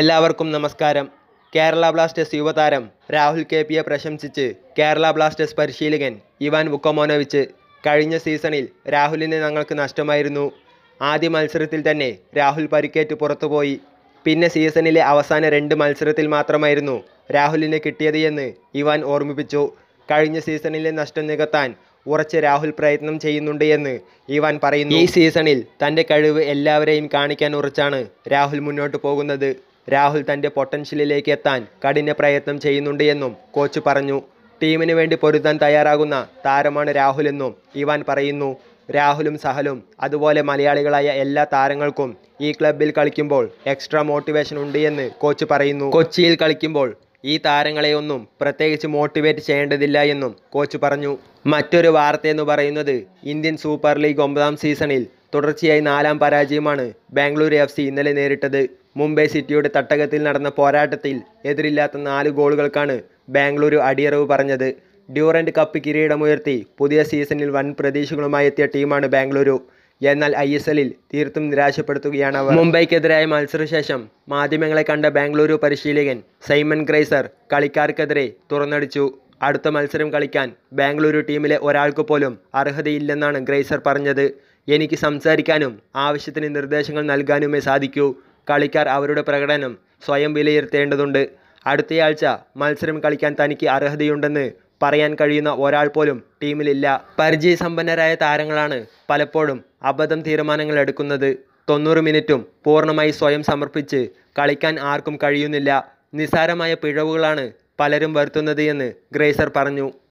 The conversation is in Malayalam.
എല്ലാവർക്കും നമസ്കാരം കേരള ബ്ലാസ്റ്റേഴ്സ് യുവതാരം രാഹുൽ കെ പിയെ പ്രശംസിച്ച് കേരള ബ്ലാസ്റ്റേഴ്സ് പരിശീലകൻ ഇവാൻ വുക്കോമോനോവിച്ച് കഴിഞ്ഞ സീസണിൽ രാഹുലിനെ ഞങ്ങൾക്ക് നഷ്ടമായിരുന്നു ആദ്യ മത്സരത്തിൽ തന്നെ രാഹുൽ പരിക്കേറ്റ് പുറത്തുപോയി പിന്നെ സീസണിലെ അവസാന രണ്ട് മത്സരത്തിൽ മാത്രമായിരുന്നു രാഹുലിന് കിട്ടിയത് എന്ന് ഇവാൻ ഓർമ്മിപ്പിച്ചു കഴിഞ്ഞ സീസണിലെ നഷ്ടം നികത്താൻ ഉറച്ച് രാഹുൽ പ്രയത്നം ചെയ്യുന്നുണ്ട് എന്ന് ഇവാൻ പറയുന്നു ഈ സീസണിൽ തൻ്റെ കഴിവ് എല്ലാവരെയും കാണിക്കാൻ ഉറച്ചാണ് രാഹുൽ മുന്നോട്ട് പോകുന്നത് രാഹുൽ തന്റെ പൊട്ടൻഷ്യലിലേക്ക് എത്താൻ കഠിന പ്രയത്നം ചെയ്യുന്നുണ്ട് എന്നും കോച്ച് പറഞ്ഞു ടീമിന് വേണ്ടി പൊരുതാൻ തയ്യാറാകുന്ന താരമാണ് രാഹുലെന്നും ഇവാൻ പറയുന്നു രാഹുലും സഹലും അതുപോലെ മലയാളികളായ എല്ലാ താരങ്ങൾക്കും ഈ ക്ലബിൽ കളിക്കുമ്പോൾ എക്സ്ട്രാ മോട്ടിവേഷൻ ഉണ്ട് എന്ന് കോച്ച് പറയുന്നു കൊച്ചിയിൽ കളിക്കുമ്പോൾ ഈ താരങ്ങളെയൊന്നും പ്രത്യേകിച്ച് മോട്ടിവേറ്റ് ചെയ്യേണ്ടതില്ല എന്നും കോച്ച് പറഞ്ഞു മറ്റൊരു വാർത്തയെന്ന് പറയുന്നത് ഇന്ത്യൻ സൂപ്പർ ലീഗ് ഒമ്പതാം സീസണിൽ തുടർച്ചയായി നാലാം പരാജയമാണ് ബാംഗ്ലൂർ എഫ് ഇന്നലെ നേരിട്ടത് മുംബൈ സിറ്റിയുടെ തട്ടകത്തിൽ നടന്ന പോരാട്ടത്തിൽ എതിരില്ലാത്ത നാല് ഗോളുകൾക്കാണ് ബാംഗ്ലൂരു അടിയറവ് പറഞ്ഞത് ഡ്യൂറൻഡ് കപ്പ് കിരീടമുയർത്തി പുതിയ സീസണിൽ വൻ പ്രതീക്ഷകളുമായി എത്തിയ ടീമാണ് ബാംഗ്ലൂരു എന്നാൽ ഐ എസ് എല്ലിൽ തീർത്തും നിരാശപ്പെടുത്തുകയാണ് അവർ മുംബൈക്കെതിരായ മത്സരശേഷം മാധ്യമങ്ങളെ കണ്ട ബാംഗ്ലൂരു പരിശീലകൻ സൈമൺ ഗ്രൈസർ കളിക്കാർക്കെതിരെ തുറന്നടിച്ചു അടുത്ത മത്സരം കളിക്കാൻ ബാംഗ്ലൂരു ടീമിലെ ഒരാൾക്ക് പോലും അർഹതയില്ലെന്നാണ് ഗ്രൈസർ പറഞ്ഞത് എനിക്ക് സംസാരിക്കാനും ആവശ്യത്തിന് നിർദ്ദേശങ്ങൾ നൽകാനുമേ സാധിക്കൂ കളിക്കാർ അവരുടെ പ്രകടനം സ്വയം വിലയിരുത്തേണ്ടതുണ്ട് അടുത്തയാഴ്ച മത്സരം കളിക്കാൻ തനിക്ക് അർഹതയുണ്ടെന്ന് പറയാൻ കഴിയുന്ന ഒരാൾ പോലും ടീമിലില്ല പരിചയസമ്പന്നരായ താരങ്ങളാണ് പലപ്പോഴും അബദ്ധം തീരുമാനങ്ങൾ എടുക്കുന്നത് തൊണ്ണൂറ് മിനിറ്റും പൂർണ്ണമായി സ്വയം സമർപ്പിച്ച് കളിക്കാൻ ആർക്കും കഴിയുന്നില്ല നിസ്സാരമായ പിഴവുകളാണ് പലരും വരുത്തുന്നത് എന്ന് ഗ്രേസർ പറഞ്ഞു